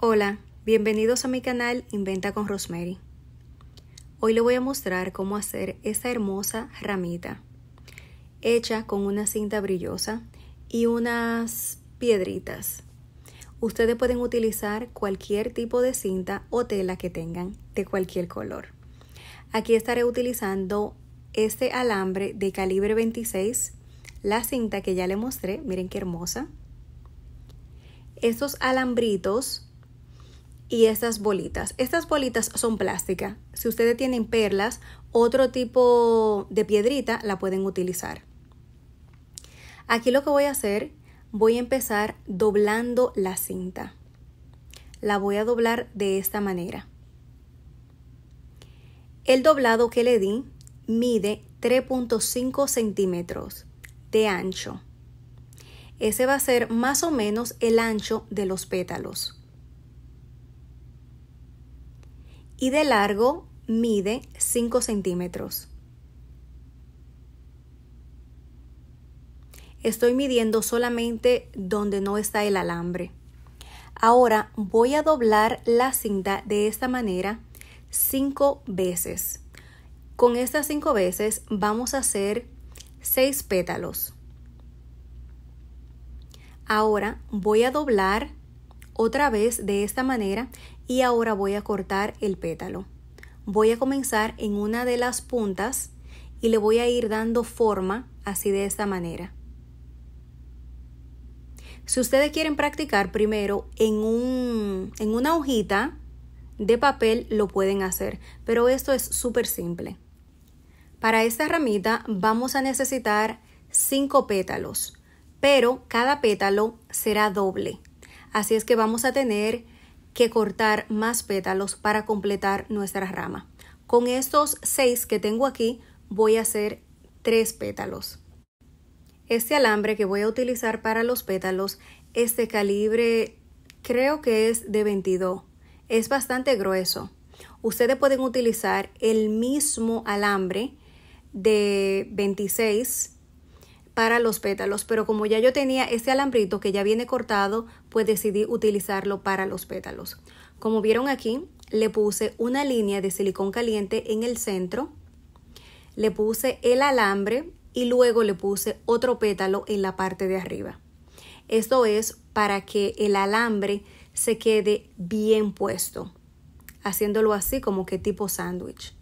Hola, bienvenidos a mi canal Inventa con Rosemary. Hoy le voy a mostrar cómo hacer esta hermosa ramita hecha con una cinta brillosa y unas piedritas. Ustedes pueden utilizar cualquier tipo de cinta o tela que tengan de cualquier color. Aquí estaré utilizando este alambre de calibre 26, la cinta que ya le mostré, miren qué hermosa. Estos alambritos y estas bolitas. Estas bolitas son plásticas. Si ustedes tienen perlas, otro tipo de piedrita la pueden utilizar. Aquí lo que voy a hacer, voy a empezar doblando la cinta. La voy a doblar de esta manera. El doblado que le di mide 3.5 centímetros de ancho. Ese va a ser más o menos el ancho de los pétalos. y de largo mide 5 centímetros. Estoy midiendo solamente donde no está el alambre. Ahora voy a doblar la cinta de esta manera 5 veces. Con estas 5 veces vamos a hacer 6 pétalos. Ahora voy a doblar otra vez de esta manera y ahora voy a cortar el pétalo. Voy a comenzar en una de las puntas y le voy a ir dando forma así de esta manera. Si ustedes quieren practicar primero en, un, en una hojita de papel lo pueden hacer, pero esto es súper simple. Para esta ramita vamos a necesitar 5 pétalos, pero cada pétalo será doble. Así es que vamos a tener que cortar más pétalos para completar nuestra rama. Con estos seis que tengo aquí voy a hacer tres pétalos. Este alambre que voy a utilizar para los pétalos es de calibre creo que es de 22. Es bastante grueso. Ustedes pueden utilizar el mismo alambre de 26 para los pétalos, pero como ya yo tenía ese alambrito que ya viene cortado, pues decidí utilizarlo para los pétalos. Como vieron aquí, le puse una línea de silicón caliente en el centro, le puse el alambre y luego le puse otro pétalo en la parte de arriba. Esto es para que el alambre se quede bien puesto, haciéndolo así como que tipo sándwich.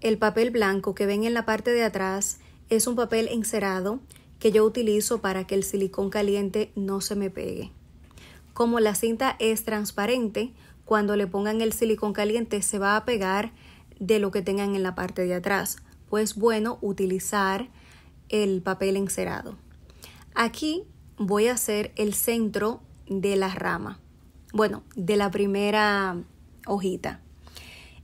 El papel blanco que ven en la parte de atrás es un papel encerado que yo utilizo para que el silicón caliente no se me pegue. Como la cinta es transparente, cuando le pongan el silicón caliente se va a pegar de lo que tengan en la parte de atrás. Pues bueno, utilizar el papel encerado. Aquí voy a hacer el centro de la rama. Bueno, de la primera hojita.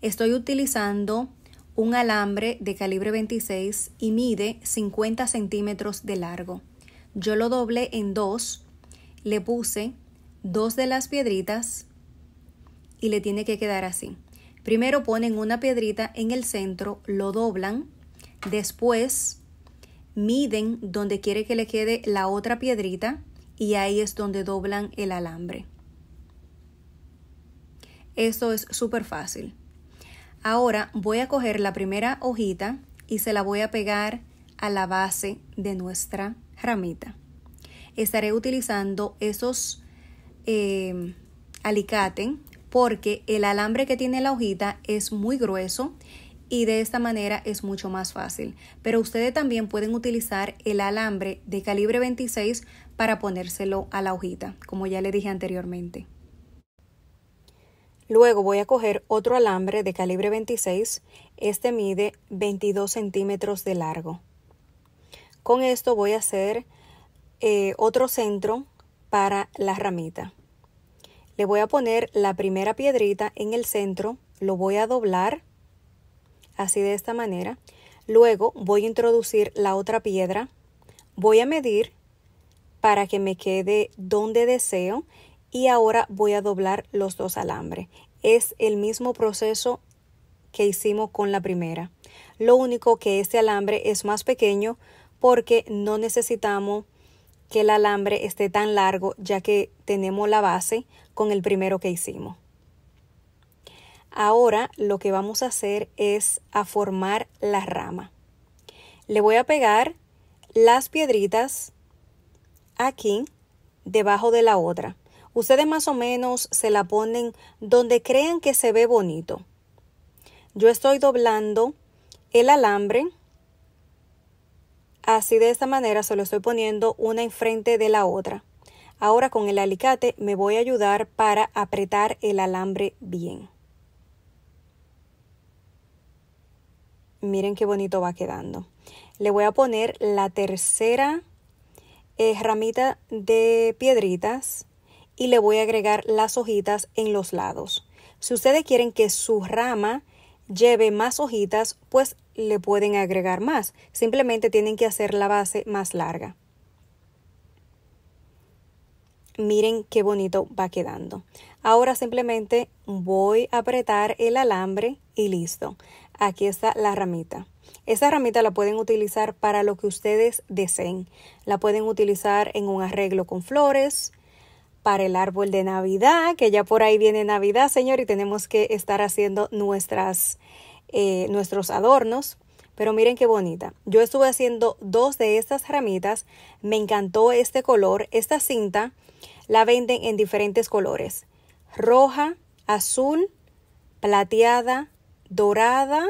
Estoy utilizando un alambre de calibre 26 y mide 50 centímetros de largo. Yo lo doblé en dos, le puse dos de las piedritas y le tiene que quedar así. Primero ponen una piedrita en el centro, lo doblan, después miden donde quiere que le quede la otra piedrita y ahí es donde doblan el alambre. Esto es súper fácil. Ahora voy a coger la primera hojita y se la voy a pegar a la base de nuestra ramita. Estaré utilizando esos eh, alicates porque el alambre que tiene la hojita es muy grueso y de esta manera es mucho más fácil. Pero ustedes también pueden utilizar el alambre de calibre 26 para ponérselo a la hojita, como ya le dije anteriormente. Luego voy a coger otro alambre de calibre 26, este mide 22 centímetros de largo. Con esto voy a hacer eh, otro centro para la ramita. Le voy a poner la primera piedrita en el centro, lo voy a doblar así de esta manera. Luego voy a introducir la otra piedra, voy a medir para que me quede donde deseo y ahora voy a doblar los dos alambres. Es el mismo proceso que hicimos con la primera. Lo único que este alambre es más pequeño porque no necesitamos que el alambre esté tan largo ya que tenemos la base con el primero que hicimos. Ahora lo que vamos a hacer es a formar la rama. Le voy a pegar las piedritas aquí debajo de la otra ustedes más o menos se la ponen donde crean que se ve bonito. Yo estoy doblando el alambre. Así de esta manera se estoy poniendo una enfrente de la otra. Ahora con el alicate me voy a ayudar para apretar el alambre bien. Miren qué bonito va quedando. Le voy a poner la tercera eh, ramita de piedritas y le voy a agregar las hojitas en los lados. Si ustedes quieren que su rama lleve más hojitas, pues le pueden agregar más. Simplemente tienen que hacer la base más larga. Miren qué bonito va quedando. Ahora simplemente voy a apretar el alambre y listo. Aquí está la ramita. Esta ramita la pueden utilizar para lo que ustedes deseen. La pueden utilizar en un arreglo con flores, para el árbol de Navidad, que ya por ahí viene Navidad, Señor, y tenemos que estar haciendo nuestras, eh, nuestros adornos. Pero miren qué bonita. Yo estuve haciendo dos de estas ramitas. Me encantó este color. Esta cinta la venden en diferentes colores. Roja, azul, plateada, dorada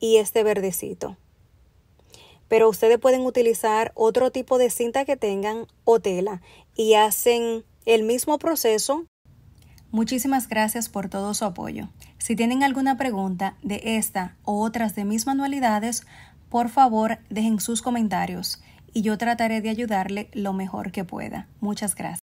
y este verdecito. Pero ustedes pueden utilizar otro tipo de cinta que tengan o tela y hacen el mismo proceso. Muchísimas gracias por todo su apoyo. Si tienen alguna pregunta de esta o otras de mis manualidades, por favor dejen sus comentarios y yo trataré de ayudarle lo mejor que pueda. Muchas gracias.